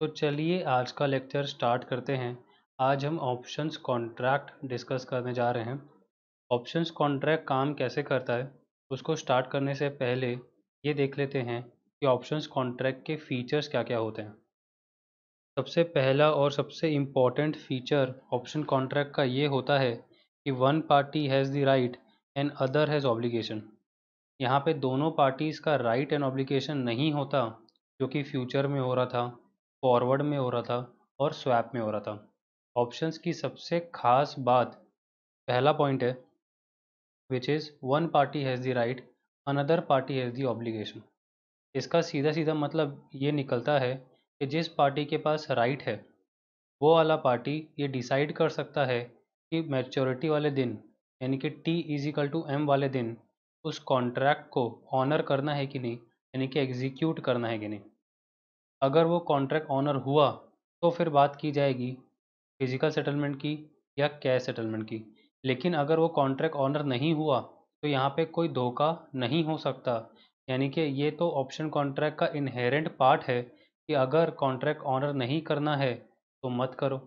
तो चलिए आज का लेक्चर स्टार्ट करते हैं आज हम ऑप्शंस कॉन्ट्रैक्ट डिस्कस करने जा रहे हैं ऑप्शंस कॉन्ट्रैक्ट काम कैसे करता है उसको स्टार्ट करने से पहले ये देख लेते हैं कि ऑप्शंस कॉन्ट्रैक्ट के फीचर्स क्या क्या होते हैं सबसे पहला और सबसे इम्पॉर्टेंट फीचर ऑप्शन कॉन्ट्रैक्ट का ये होता है कि one party has the right and other has obligation यहाँ पे दोनों पार्टीज़ का राइट एंड ऑब्लिगेशन नहीं होता जो कि फ्यूचर में हो रहा था फॉरवर्ड में हो रहा था और स्वैप में हो रहा था ऑप्शंस की सबसे खास बात पहला पॉइंट है which is one party has the right another party has the obligation इसका सीधा सीधा मतलब ये निकलता है कि जिस पार्टी के पास राइट है वो वाला पार्टी ये डिसाइड कर सकता है कि मैच्योरिटी वाले दिन यानी कि टी इजिकल टू एम वाले दिन उस कॉन्ट्रैक्ट को ऑनर करना है कि नहीं यानी कि एग्जीक्यूट करना है कि नहीं अगर वो कॉन्ट्रैक्ट ऑनर हुआ तो फिर बात की जाएगी फिजिकल सेटलमेंट की या कैश सेटलमेंट की लेकिन अगर वो कॉन्ट्रैक्ट ऑनर नहीं हुआ तो यहाँ पे कोई धोखा नहीं हो सकता यानी कि ये तो ऑप्शन कॉन्ट्रैक्ट का इनहेरेंट पार्ट है कि अगर कॉन्ट्रैक्ट ऑनर नहीं करना है तो मत करो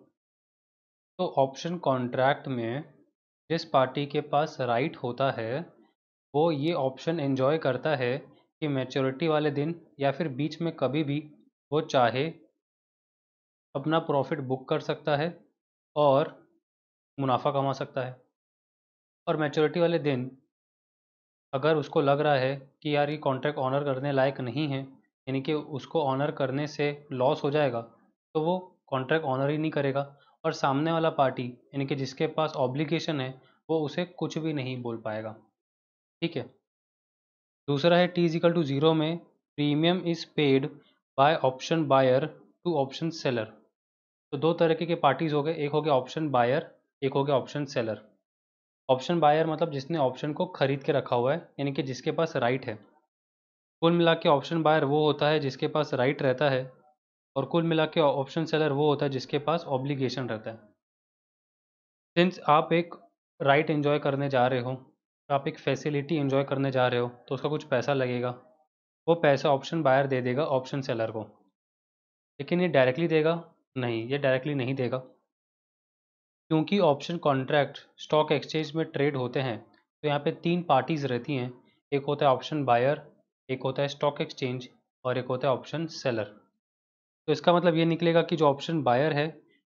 तो ऑप्शन कॉन्ट्रैक्ट में जिस पार्टी के पास राइट होता है वो ये ऑप्शन एन्जॉय करता है कि मेचोरिटी वाले दिन या फिर बीच में कभी भी वो चाहे अपना प्रॉफिट बुक कर सकता है और मुनाफा कमा सकता है और मैच्योरिटी वाले दिन अगर उसको लग रहा है कि यार ये कॉन्ट्रैक्ट ऑनर करने लायक नहीं है यानी कि उसको ऑनर करने से लॉस हो जाएगा तो वो कॉन्ट्रैक्ट ऑनर ही नहीं करेगा और सामने वाला पार्टी यानी कि जिसके पास ऑब्लिगेशन है वो उसे कुछ भी नहीं बोल पाएगा ठीक है दूसरा है टी इजिकल टू ज़ीरो में premium is paid by option buyer to option seller तो दो तरीके के पार्टीज हो गए एक हो गया ऑप्शन बायर एक हो गया ऑप्शन सेलर ऑप्शन बायर मतलब जिसने ऑप्शन को खरीद के रखा हुआ है यानी कि जिसके पास राइट है कुल मिला के ऑप्शन बायर वो होता है जिसके पास राइट रहता है और कुल मिला के ऑप्शन सेलर वो होता है जिसके पास ऑब्लिगेशन रहता है सिंस आप एक राइट right एंजॉय करने जा रहे हो आप एक फैसिलिटी एंजॉय करने जा रहे हो तो उसका कुछ पैसा लगेगा वो पैसा ऑप्शन बायर दे देगा ऑप्शन सेलर को लेकिन ये डायरेक्टली देगा नहीं ये डायरेक्टली नहीं देगा क्योंकि ऑप्शन कॉन्ट्रैक्ट स्टॉक एक्सचेंज में ट्रेड होते हैं तो यहाँ पे तीन पार्टीज रहती हैं एक होता है ऑप्शन बायर एक होता है स्टॉक एक्सचेंज और एक होता है ऑप्शन सेलर तो इसका मतलब ये निकलेगा कि जो ऑप्शन बायर है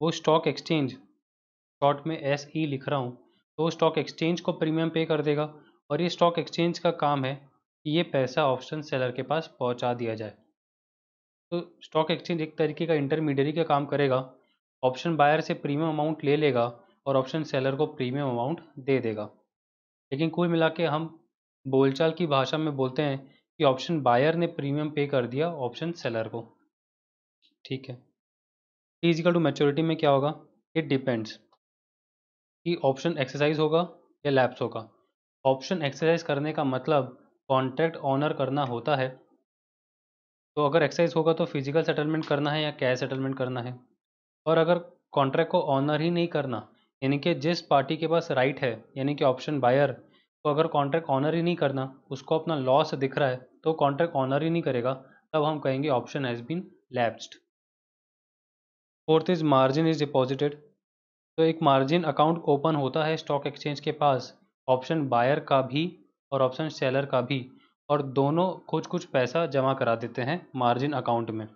वो स्टॉक एक्सचेंज शॉर्ट में एस ई e लिख रहा हूँ तो स्टॉक एक्सचेंज को प्रीमियम पे कर देगा और ये स्टॉक एक्सचेंज का काम है ये पैसा ऑप्शन सेलर के पास पहुंचा दिया जाए तो स्टॉक एक्सचेंज एक तरीके का इंटरमीडियरी का काम करेगा ऑप्शन बायर से प्रीमियम अमाउंट ले लेगा और ऑप्शन सेलर को प्रीमियम अमाउंट दे देगा लेकिन कुल मिला के हम बोलचाल की भाषा में बोलते हैं कि ऑप्शन बायर ने प्रीमियम पे कर दिया ऑप्शन सेलर को ठीक है फिजिकल टू मेच्योरिटी में क्या होगा इट डिपेंड्स कि ऑप्शन एक्सरसाइज होगा या लैप्स होगा ऑप्शन एक्सरसाइज करने का मतलब कॉन्ट्रैक्ट ऑनर करना होता है तो अगर एक्साइज होगा तो फिजिकल सेटलमेंट करना है या कैश सेटलमेंट करना है और अगर कॉन्ट्रैक्ट को ऑनर ही नहीं करना यानी कि जिस पार्टी के पास राइट है यानी कि ऑप्शन बायर तो अगर कॉन्ट्रैक्ट ऑनर ही नहीं करना उसको अपना लॉस दिख रहा है तो कॉन्ट्रैक्ट ऑनर ही नहीं करेगा तब हम कहेंगे option has been lapsed fourth is margin is deposited तो एक मार्जिन अकाउंट ओपन होता है स्टॉक एक्सचेंज के पास ऑप्शन बायर का भी और ऑप्शन सेलर का भी और दोनों कुछ कुछ पैसा जमा करा देते हैं मार्जिन अकाउंट में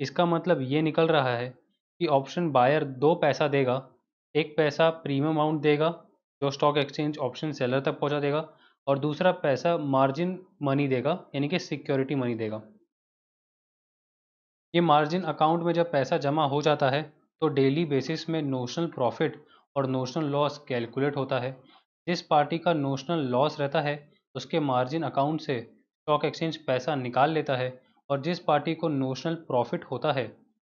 इसका मतलब ये निकल रहा है कि ऑप्शन बायर दो पैसा देगा एक पैसा प्रीमियम अमाउंट देगा जो स्टॉक एक्सचेंज ऑप्शन सेलर तक पहुंचा देगा और दूसरा पैसा मार्जिन मनी देगा यानी कि सिक्योरिटी मनी देगा ये मार्जिन अकाउंट में जब पैसा जमा हो जाता है तो डेली बेसिस में नोशनल प्रॉफिट और नोशनल लॉस कैलकुलेट होता है जिस पार्टी का नोशनल लॉस रहता है उसके मार्जिन अकाउंट से स्टॉक एक्सचेंज पैसा निकाल लेता है और जिस पार्टी को नोशनल प्रॉफिट होता है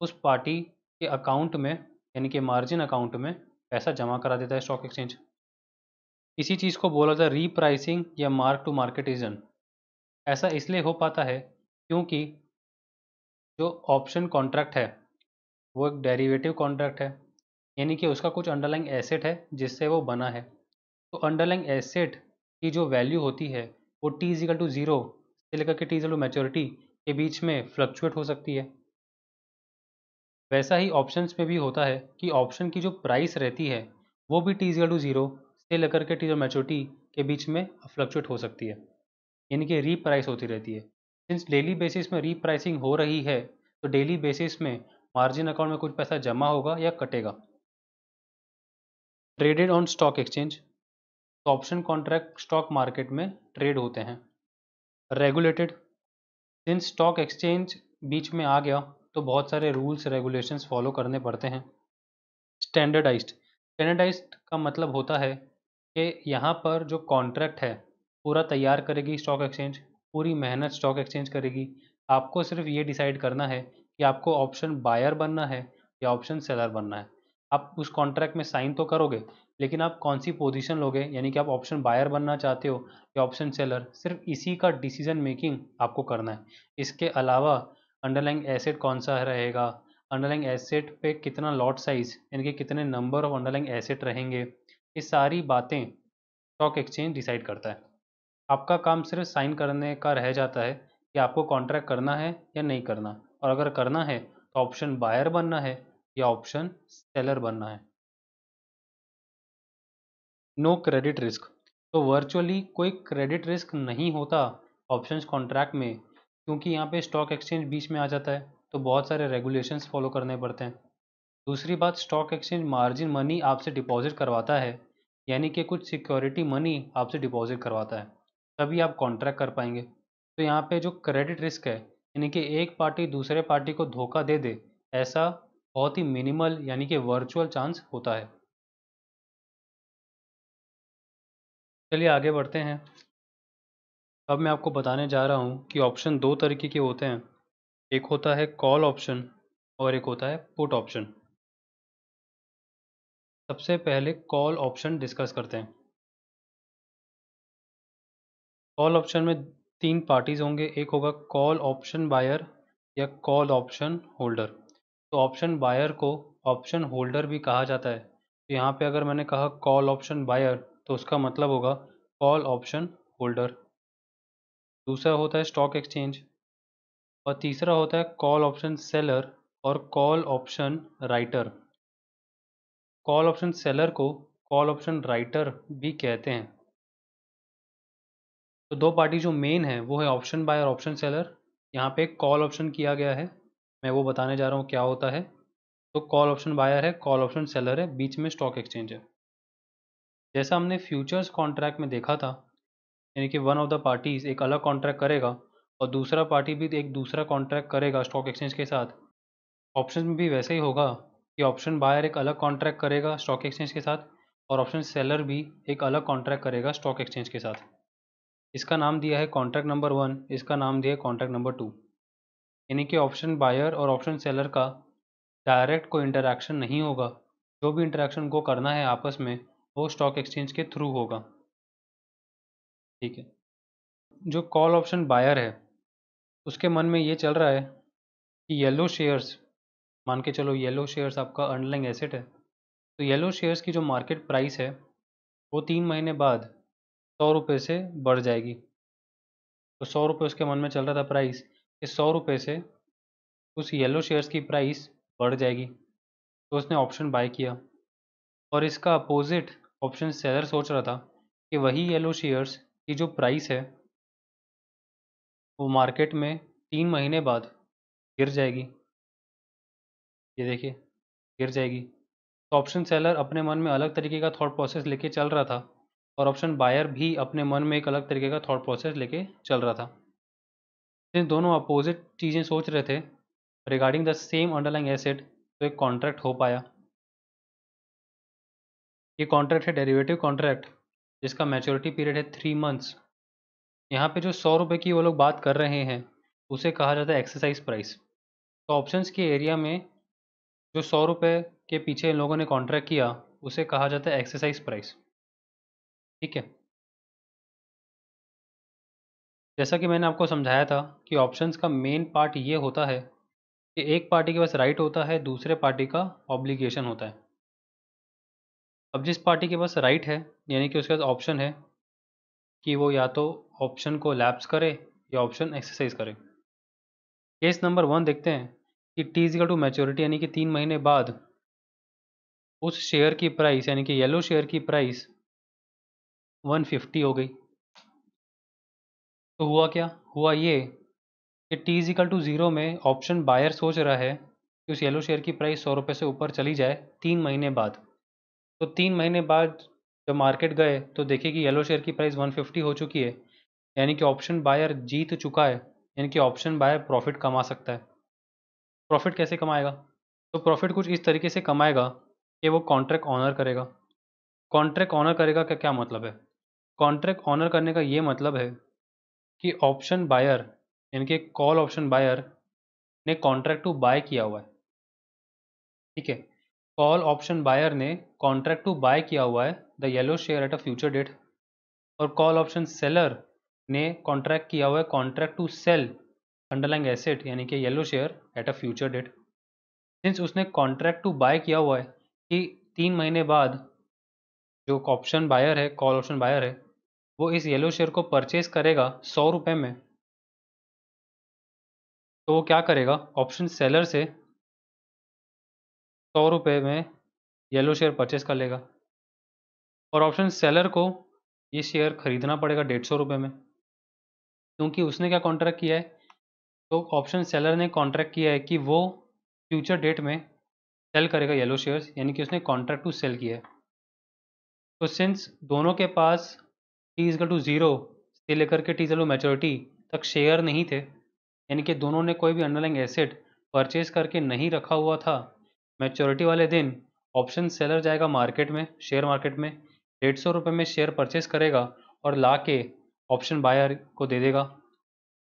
उस पार्टी के अकाउंट में यानी कि मार्जिन अकाउंट में पैसा जमा करा देता है स्टॉक एक्सचेंज इसी चीज़ को बोला जाता है रीप्राइसिंग या मार्क टू मार्केट रीजन ऐसा इसलिए हो पाता है क्योंकि जो ऑप्शन कॉन्ट्रैक्ट है वो एक डेरिवेटिव कॉन्ट्रैक्ट है यानी कि उसका कुछ अंडरलाइंग एसेट है जिससे वो बना है तो अंडरलाइंग एसेट की जो वैल्यू होती है वो टी इजिकल टू ज़ीरो से लेकर के टी इजिकल टू मैच्योरिटी के बीच में फ्लक्चुएट हो सकती है वैसा ही ऑप्शंस में भी होता है कि ऑप्शन की जो प्राइस रहती है वो भी टी इजिकल टू ज़ीरो से लेकर के टी इजिकल मेच्योरिटी के बीच में फ्लक्चुएट हो सकती है यानी कि रीप्राइस होती रहती है सिंस डेली बेसिस में रीप्राइसिंग हो रही है तो डेली बेसिस में मार्जिन अकाउंट में कुछ पैसा जमा होगा या कटेगा ट्रेडेड ऑन स्टॉक एक्सचेंज तो ऑप्शन कॉन्ट्रैक्ट स्टॉक मार्केट में ट्रेड होते हैं रेगुलेटेड सिंस स्टॉक एक्सचेंज बीच में आ गया तो बहुत सारे रूल्स रेगुलेशंस फॉलो करने पड़ते हैं स्टैंडर्डाइज्ड स्टैंडर्डाइज्ड का मतलब होता है कि यहाँ पर जो कॉन्ट्रैक्ट है पूरा तैयार करेगी स्टॉक एक्सचेंज पूरी मेहनत स्टॉक एक्सचेंज करेगी आपको सिर्फ ये डिसाइड करना है कि आपको ऑप्शन बायर बनना है या ऑप्शन सेलर बनना है आप उस कॉन्ट्रैक्ट में साइन तो करोगे लेकिन आप कौन सी पोजीशन लोगे यानी कि आप ऑप्शन बायर बनना चाहते हो या ऑप्शन सेलर सिर्फ इसी का डिसीजन मेकिंग आपको करना है इसके अलावा अंडरलाइंग एसेट कौन सा रहेगा अंडरलाइंग एसेट पे कितना लॉट साइज यानी कि कितने नंबर ऑफ अंडरलाइंग एसेट रहेंगे ये सारी बातें स्टॉक एक्सचेंज डिसाइड करता है आपका काम सिर्फ साइन करने का रह जाता है कि आपको कॉन्ट्रैक्ट करना है या नहीं करना और अगर करना है तो ऑप्शन बायर बनना है या ऑप्शन सेलर बनना है नो क्रेडिट रिस्क तो वर्चुअली कोई क्रेडिट रिस्क नहीं होता ऑप्शंस कॉन्ट्रैक्ट में क्योंकि यहाँ पे स्टॉक एक्सचेंज बीच में आ जाता है तो बहुत सारे रेगुलेशंस फॉलो करने पड़ते हैं दूसरी बात स्टॉक एक्सचेंज मार्जिन मनी आपसे डिपॉजिट करवाता है यानी कि कुछ सिक्योरिटी मनी आपसे डिपॉजिट करवाता है तभी आप कॉन्ट्रैक्ट कर पाएंगे तो यहाँ पे जो क्रेडिट रिस्क है यानी कि एक पार्टी दूसरे पार्टी को धोखा दे दे ऐसा बहुत ही मिनिमल यानी कि वर्चुअल चांस होता है चलिए आगे बढ़ते हैं अब मैं आपको बताने जा रहा हूँ कि ऑप्शन दो तरीके के होते हैं एक होता है कॉल ऑप्शन और एक होता है पुट ऑप्शन सबसे पहले कॉल ऑप्शन डिस्कस करते हैं कॉल ऑप्शन में तीन पार्टीज होंगे एक होगा कॉल ऑप्शन बायर या कॉल ऑप्शन होल्डर तो ऑप्शन बायर को ऑप्शन होल्डर भी कहा जाता है तो यहाँ पे अगर मैंने कहा कॉल ऑप्शन बायर तो उसका मतलब होगा कॉल ऑप्शन होल्डर दूसरा होता है स्टॉक एक्सचेंज और तीसरा होता है कॉल ऑप्शन सेलर और call option writer call option seller को कॉल ऑप्शन राइटर भी कहते हैं तो दो पार्टी जो मेन है वो है ऑप्शन बायर ऑप्शन सेलर यहाँ पे कॉल ऑप्शन किया गया है मैं वो बताने जा रहा हूँ क्या होता है तो कॉल ऑप्शन बायर है कॉल ऑप्शन सेलर है बीच में स्टॉक एक्सचेंज है जैसा हमने फ्यूचर्स कॉन्ट्रैक्ट में देखा था यानी कि वन ऑफ द पार्टीज़ एक अलग कॉन्ट्रैक्ट करेगा और दूसरा पार्टी भी एक दूसरा कॉन्ट्रैक्ट करेगा स्टॉक एक्सचेंज के साथ ऑप्शन में भी वैसे ही होगा कि ऑप्शन बायर एक अलग कॉन्ट्रैक्ट करेगा स्टॉक एक्सचेंज के साथ और ऑप्शन सेलर भी एक अलग कॉन्ट्रैक्ट करेगा स्टॉक एक्सचेंज के साथ इसका नाम दिया है कॉन्ट्रैक्ट नंबर वन इसका नाम दिया है कॉन्ट्रैक्ट नंबर टू यानी कि ऑप्शन बायर और ऑप्शन सेलर का डायरेक्ट कोई इंटरेक्शन नहीं होगा जो भी इंटरेक्शन को करना है आपस में वो स्टॉक एक्सचेंज के थ्रू होगा ठीक है जो कॉल ऑप्शन बायर है उसके मन में ये चल रहा है कि येलो शेयर्स मान के चलो येलो शेयर्स आपका अर्नलिंग एसेट है तो येलो शेयर्स की जो मार्केट प्राइस है वो तीन महीने बाद सौ रुपये से बढ़ जाएगी तो सौ रुपये उसके मन में चल रहा था प्राइस कि सौ रुपये से उस येलो शेयर्स की प्राइस बढ़ जाएगी तो उसने ऑप्शन बाय किया और इसका अपोजिट ऑप्शन सेलर सोच रहा था कि वही येलो शेयर्स की जो प्राइस है वो मार्केट में तीन महीने बाद गिर जाएगी ये देखिए गिर जाएगी तो ऑप्शन सेलर अपने मन में अलग तरीके का थॉट प्रोसेस लेके चल रहा था और ऑप्शन बायर भी अपने मन में एक अलग तरीके का थॉट प्रोसेस लेके चल रहा था दोनों अपोजिट चीज़ें सोच रहे थे regarding the same underlying asset तो एक कॉन्ट्रैक्ट हो पाया ये कॉन्ट्रैक्ट है डेरिवेटिव कॉन्ट्रैक्ट जिसका मैच्योरिटी पीरियड है थ्री मंथ्स यहाँ पे जो सौ रुपये की वो लोग बात कर रहे हैं उसे कहा जाता है एक्सरसाइज प्राइस तो ऑप्शंस के एरिया में जो सौ रुपये के पीछे इन लोगों ने कॉन्ट्रैक्ट किया उसे कहा जाता है एक्सरसाइज प्राइस ठीक है जैसा कि मैंने आपको समझाया था कि ऑप्शंस का मेन पार्ट ये होता है कि एक पार्टी के पास राइट होता है दूसरे पार्टी का ऑब्लिगेशन होता है अब जिस पार्टी के पास राइट है यानी कि उसके पास ऑप्शन है कि वो या तो ऑप्शन को लैप्स करे या ऑप्शन एक्सरसाइज करे केस नंबर वन देखते हैं कि टी इजिकल टू मेचोरिटी यानी कि तीन महीने बाद उस शेयर की प्राइस यानी कि येलो शेयर की प्राइस 150 हो गई तो हुआ क्या? हुआ ये कि T is equal to zero में ऑप्शन बायर सोच रहा है कि उस येलो शेयर की प्राइस सौ रुपये से ऊपर चली जाए तीन महीने बाद तो तीन महीने बाद जब मार्केट गए तो देखिए कि येलो शेयर की प्राइस 150 हो चुकी है यानी कि ऑप्शन बायर जीत चुका है यानी कि ऑप्शन बायर प्रॉफिट कमा सकता है प्रॉफिट कैसे कमाएगा तो प्रॉफिट कुछ इस तरीके से कमाएगा कि वो कॉन्ट्रैक्ट ऑनर करेगा कॉन्ट्रैक्ट ऑनर करेगा का क्या मतलब है कॉन्ट्रैक्ट ऑनर करने का ये मतलब है कि ऑप्शन बायर इनके कॉल ऑप्शन बायर ने कॉन्ट्रैक्ट टू बाय किया हुआ है ठीक है कॉल ऑप्शन बायर ने कॉन्ट्रैक्ट टू बाय किया हुआ है the yellow share at a future date और कॉल ऑप्शन सेलर ने कॉन्ट्रैक्ट किया हुआ है contract to sell underlying asset यानी कि yellow share at a future date since उसने कॉन्ट्रैक्ट टू बाय किया हुआ है कि तीन महीने बाद जो ऑप्शन बायर है कॉल ऑप्शन बायर है वो इस येलो शेयर को परचेज करेगा सौ रुपये में तो वो क्या करेगा ऑप्शन सेलर से सौ रुपये में येलो शेयर परचेज कर लेगा और ऑप्शन सेलर को ये शेयर खरीदना पड़ेगा डेढ़ सौ रुपये में क्योंकि उसने क्या कॉन्ट्रैक्ट किया है तो ऑप्शन सेलर ने कॉन्ट्रैक्ट किया है कि वो फ्यूचर डेट में सेल करेगा येलो शेयर्स यानी कि उसने कॉन्ट्रैक्ट टू सेल किया है तो सिंस दोनों के पास टी इजकल टू ज़ीरो से लेकर के टी टू मेचोरिटी तक शेयर नहीं थे यानी कि दोनों ने कोई भी अंडरलाइंग एसेट परचेज करके नहीं रखा हुआ था मेचोरिटी वाले दिन ऑप्शन सेलर जाएगा मार्केट में शेयर मार्केट में डेढ़ सौ रुपये में शेयर परचेज करेगा और ला के ऑप्शन बायर को दे देगा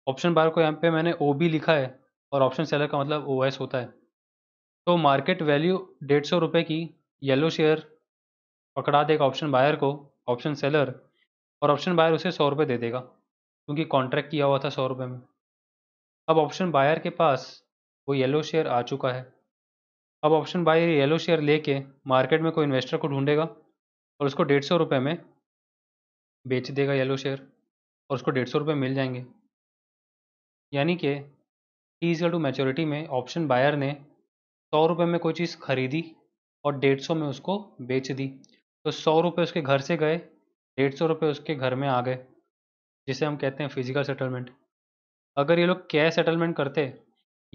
ऑप्शन बायर को यहाँ पे मैंने ओ बी लिखा है और ऑप्शन सेलर का मतलब ओ एस होता है तो मार्केट वैल्यू डेढ़ सौ रुपये की येलो शेयर पकड़ा देगा ऑप्शन बायर को ऑप्शन सेलर और ऑप्शन बायर उसे सौ रुपये दे देगा क्योंकि कॉन्ट्रैक्ट किया हुआ था सौ रुपये में अब ऑप्शन बायर के पास वो येलो शेयर आ चुका है अब ऑप्शन बायर येलो शेयर लेके मार्केट में कोई इन्वेस्टर को ढूंढेगा और उसको डेढ़ सौ रुपये में बेच देगा येलो शेयर और उसको डेढ़ सौ रुपये मिल जाएंगे यानी कि टी इजल टू मेचोरिटी में ऑप्शन बायर ने सौ रुपये में कोई चीज़ खरीदी और डेढ़ सौ में उसको बेच दी तो सौ रुपये उसके घर से गए डेढ़ सौ रुपये उसके घर में आ गए जिसे हम कहते हैं फिजिकल सेटलमेंट अगर ये लोग कैश सेटलमेंट करते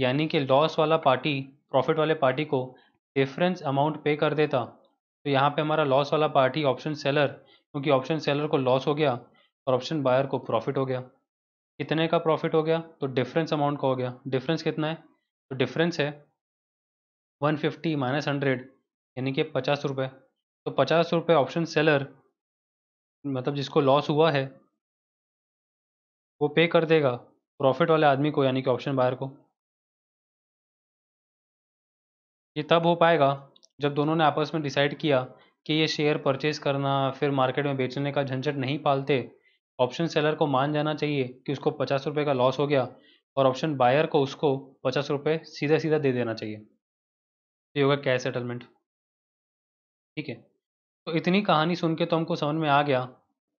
यानी कि लॉस वाला पार्टी प्रॉफिट वाले पार्टी को डिफरेंस अमाउंट पे कर देता तो यहाँ पे हमारा लॉस वाला पार्टी ऑप्शन सेलर क्योंकि ऑप्शन सेलर को लॉस हो गया और ऑप्शन बायर को प्रॉफिट हो गया कितने का प्रॉफिट हो गया तो डिफरेंस अमाउंट का हो गया डिफरेंस कितना है तो डिफरेंस है वन फिफ्टी माइनस हंड्रेड यानी कि पचास रुपये तो पचास रुपये ऑप्शन सेलर मतलब जिसको लॉस हुआ है वो पे कर देगा प्रॉफिट वाले आदमी को यानी कि ऑप्शन बायर को ये तब हो पाएगा जब दोनों ने आपस में डिसाइड किया कि ये शेयर परचेज करना फिर मार्केट में बेचने का झंझट नहीं पालते ऑप्शन सेलर को मान जाना चाहिए कि उसको पचास रुपये का लॉस हो गया और ऑप्शन बायर को उसको पचास रुपये सीधा सीधा दे देना चाहिए ये होगा कैश सेटलमेंट ठीक है तो इतनी कहानी सुन के तो हमको समझ में आ गया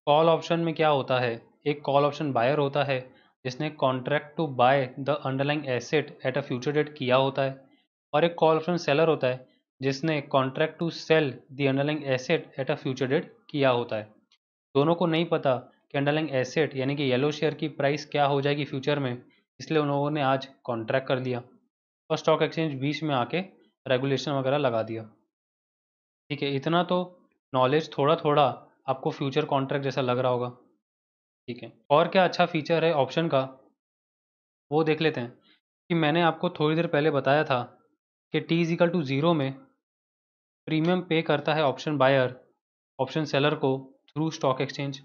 कॉल ऑप्शन में क्या होता है एक कॉल ऑप्शन बायर होता है जिसने contract to buy the underlying asset at a future date किया होता है और एक कॉल ऑप्शन सेलर होता है जिसने contract to sell the underlying asset at a future date किया होता है दोनों को नहीं पता कि अंडरलाइंग एसेट यानी कि येलो शेयर की प्राइस क्या हो जाएगी फ्यूचर में इसलिए उन लोगों ने आज कॉन्ट्रैक्ट कर लिया और स्टॉक एक्सचेंज बीच में आके रेगुलेशन वगैरह लगा दिया ठीक है इतना तो नॉलेज थोड़ा थोड़ा आपको फ्यूचर कॉन्ट्रैक्ट जैसा लग रहा होगा ठीक है और क्या अच्छा फीचर है ऑप्शन का वो देख लेते हैं कि मैंने आपको थोड़ी देर पहले बताया था कि टी इजिकल टू ज़ीरो में प्रीमियम पे करता है ऑप्शन बायर ऑप्शन सेलर को थ्रू स्टॉक एक्सचेंज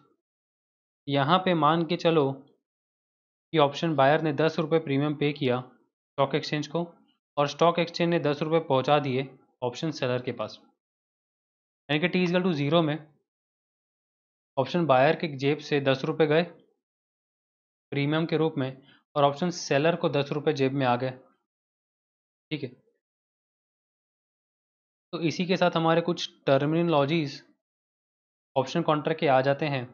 यहाँ पे मान के चलो कि ऑप्शन बायर ने दस रुपये प्रीमियम पे किया स्टॉक एक्सचेंज को और स्टॉक एक्सचेंज ने दस रुपये पहुँचा दिए ऑप्शन सेलर के पास यानी कि टी इजगल टू ज़ीरो में ऑप्शन बायर के जेब से दस रुपये गए प्रीमियम के रूप में और ऑप्शन सेलर को दस रुपये जेब में आ गए ठीक है तो इसी के साथ हमारे कुछ टर्मिनोलॉजीज ऑप्शन कॉन्ट्रैक्ट के आ जाते हैं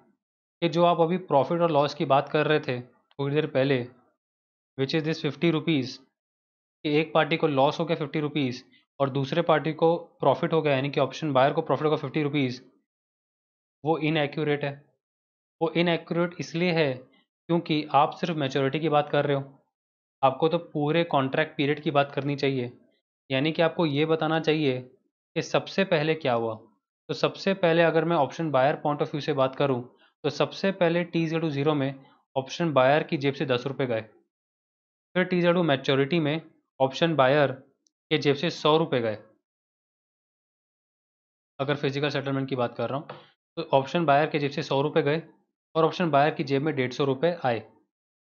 कि जो आप अभी प्रॉफिट और लॉस की बात कर रहे थे थोड़ी देर पहले which is this fifty rupees कि एक पार्टी को लॉस हो गया फिफ्टी रुपीज़ और दूसरे पार्टी को प्रॉफिट हो गया यानी कि ऑप्शन बायर को प्रॉफिट होगा फिफ्टी रुपीज़ वो इनएक्यूरेट है वो इनएक्यूरेट इसलिए है क्योंकि आप सिर्फ मेचोरिटी की बात कर रहे हो आपको तो पूरे कॉन्ट्रैक्ट पीरियड की बात करनी चाहिए यानी कि आपको ये बताना चाहिए कि सबसे पहले क्या हुआ तो सबसे पहले अगर मैं option buyer point of view से बात करूँ तो सबसे पहले टी जेडू ज़ीरो में ऑप्शन बायर की जेब से दस रुपये गए फिर टी जेडू मेचोरिटी में ऑप्शन बायर के जेब से सौ रुपये गए अगर फिजिकल सेटलमेंट की बात कर रहा हूँ तो ऑप्शन बायर के जेब से सौ रुपये गए और ऑप्शन बायर की जेब में डेढ़ सौ रुपये आए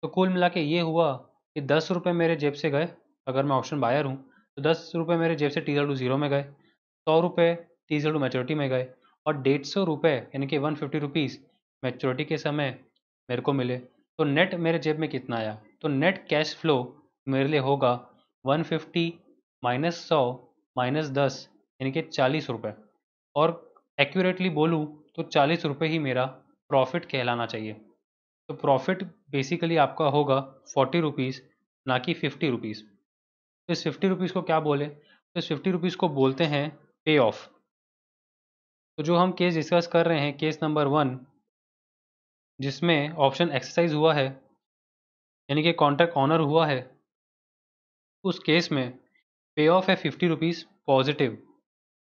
तो कुल मिला के ये हुआ कि दस रुपये मेरे जेब से गए अगर मैं ऑप्शन बायर हूँ तो दस रुपये मेरे जेब से टी टू ज़ीरो में गए सौ रुपये टीजल टू मेचोरिटी में गए और डेढ़ सौ रुपये यानी कि वन फिफ्टी रुपीज़ मेचोरिटी के समय मेरे को मिले तो नेट मेरे जेब में कितना आया तो नेट कैश फ्लो मेरे लिए होगा वन फिफ्टी माइनस सौ माइनस दस यानी कि चालीस रुपये और एक्यूरेटली बोलूँ तो चालीस रुपये ही मेरा प्रॉफिट कहलाना चाहिए तो प्रॉफिट बेसिकली आपका होगा फोर्टी रुपीज़ ना कि फिफ्टी रुपीज़ तो इस फिफ्टी रुपीज़ को क्या बोले तो इस फिफ्टी रुपीज़ को बोलते हैं पे ऑफ तो जो हम केस डिस्कस कर रहे हैं केस नंबर वन जिसमें ऑप्शन एक्सरसाइज हुआ है यानी कि कॉन्ट्रैक्ट ऑनर हुआ है उस केस में पे ऑफ है fifty rupees positive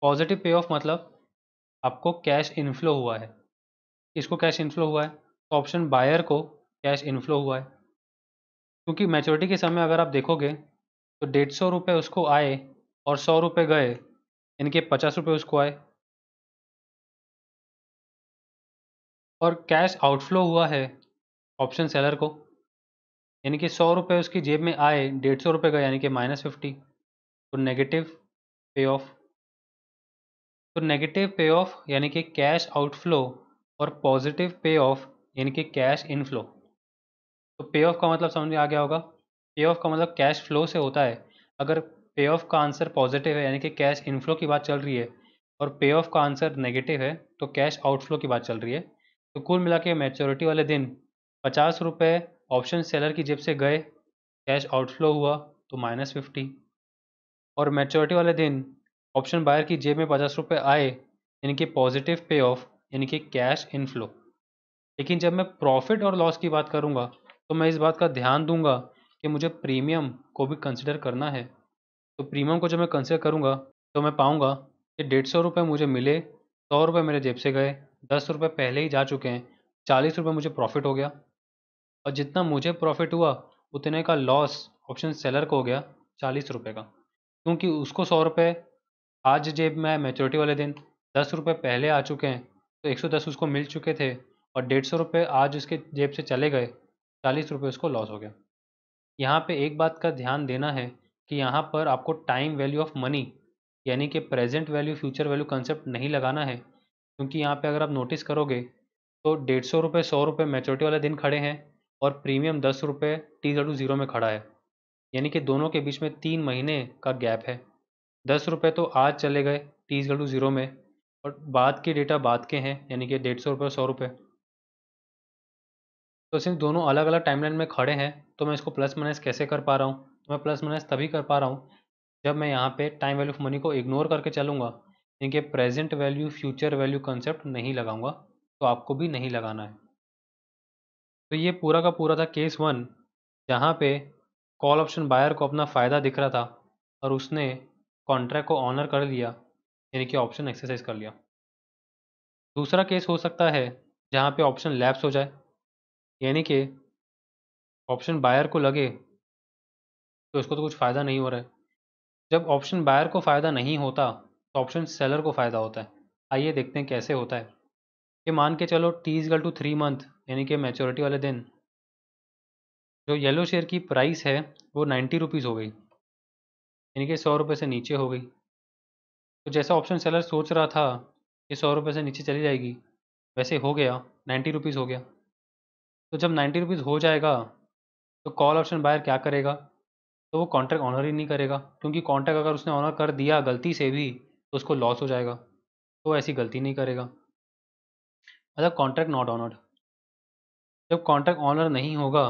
positive payoff मतलब आपको कैश इनफ्लो हुआ है इसको कैश इनफ्लो हुआ है तो ऑप्शन बायर को कैश इनफ्लो हुआ है क्योंकि मैच्योरिटी के समय अगर आप देखोगे तो डेढ़ सौ रुपये उसको आए और सौ रुपये गए यानी कि पचास रुपये उसको आए और कैश आउटफ्लो हुआ है ऑप्शन सेलर को यानी कि सौ रुपये उसकी जेब में आए डेढ़ सौ रुपये गए यानी कि माइनस फिफ्टी तो नेगेटिव पे ऑफ तो नेगेटिव पे ऑफ यानी कि कैश आउटफ्लो और पॉजिटिव पे ऑफ यानी कि कैश इनफ्लो तो पे ऑफ का मतलब समझ में आ गया होगा पे ऑफ का मतलब कैश फ्लो से होता है अगर पे ऑफ का आंसर पॉजिटिव है यानी कि कैश इनफ्लो की बात चल रही है और पे ऑफ का आंसर नेगेटिव है तो कैश आउटफ्लो की बात चल रही है तो कुल मिला के मेच्योरिटी वाले दिन पचास रुपये ऑप्शन सेलर की जेब से गए कैश आउटफ्लो हुआ तो माइनस फिफ्टी और मैच्योरिटी वाले दिन ऑप्शन बायर की जेब में पचास रुपये आए यानी कि पॉजिटिव पे ऑफ यानी कि कैश इनफ्लो लेकिन जब मैं प्रॉफिट और लॉस की बात करूँगा तो मैं इस बात का ध्यान दूंगा कि मुझे प्रीमियम को भी कंसिडर करना है तो प्रीमियम को जब मैं कंसिडर करूँगा तो मैं पाऊँगा कि डेढ़ सौ रुपये मुझे मिले सौ रुपये मेरे जेब से गए दस रुपये पहले ही जा चुके हैं चालीस रुपये मुझे प्रॉफिट हो गया और जितना मुझे प्रॉफिट हुआ उतने का लॉस ऑप्शन सेलर को हो गया चालीस रुपये का क्योंकि उसको सौ रुपये आज जेब में मेचोरिटी वाले दिन दस रुपये पहले आ चुके हैं तो एक सौ दस उसको मिल चुके थे और डेढ़ सौ रुपये आज उसके जेब से चले गए चालीस रुपये उसको लॉस हो गया यहाँ पे एक बात का ध्यान देना है कि यहाँ पर आपको टाइम वैल्यू ऑफ मनी यानी कि present value future value concept नहीं लगाना है क्योंकि यहाँ पे अगर आप नोटिस करोगे तो डेढ़ सौ रुपये सौ रुपये मेचोरिटी वाले दिन खड़े हैं और प्रीमियम दस रुपये टी जडू ज़ीरो में खड़ा है यानी कि दोनों के बीच में तीन महीने का गैप है दस रुपये तो आज चले गए टी इजल टू ज़ीरो में और बाद के डेटा बाद के हैं यानी कि डेढ़ सौ रुपये सौ रुपये तो सिर्फ दोनों अलग अलग टाइमलाइन में खड़े हैं तो मैं इसको प्लस माइनस कैसे कर पा रहा हूँ तो मैं प्लस माइनस तभी कर पा रहा हूँ जब मैं यहाँ पे टाइम वैल्यू ऑफ मनी को इग्नोर करके चलूँगा इनके present value future value concept नहीं लगाऊंगा तो आपको भी नहीं लगाना है तो ये पूरा का पूरा था केस वन जहाँ पे कॉल ऑप्शन बायर को अपना फ़ायदा दिख रहा था और उसने कॉन्ट्रैक्ट को ऑनर कर लिया यानी कि ऑप्शन एक्सरसाइज कर लिया दूसरा केस हो सकता है जहाँ पे ऑप्शन लैप्स हो जाए यानी कि ऑप्शन बायर को लगे तो उसको तो कुछ फ़ायदा नहीं हो रहा है जब ऑप्शन बायर को फ़ायदा नहीं होता तो ऑप्शन सेलर को फ़ायदा होता है आइए देखते हैं कैसे होता है ये मान के चलो T equal to three month यानी कि मेचोरिटी वाले दिन जो येलो शेयर की प्राइस है वो नाइन्टी रुपीज़ हो गई यानी कि सौ रुपये से नीचे हो गई तो जैसा ऑप्शन सेलर सोच रहा था कि सौ रुपये से नीचे चली जाएगी वैसे हो गया नाइन्टी रुपीज़ हो गया तो जब नाइन्टी रुपीज़ हो जाएगा तो कॉल ऑप्शन बायर क्या करेगा तो वो कॉन्ट्रैक्ट ऑनर ही नहीं करेगा क्योंकि कॉन्ट्रैक्ट अगर उसने ऑनर कर दिया गलती से भी तो उसको लॉस हो जाएगा तो ऐसी गलती नहीं करेगा मतलब कॉन्ट्रैक्ट नॉट ऑनर्ड जब कॉन्ट्रैक्ट ऑनर नहीं होगा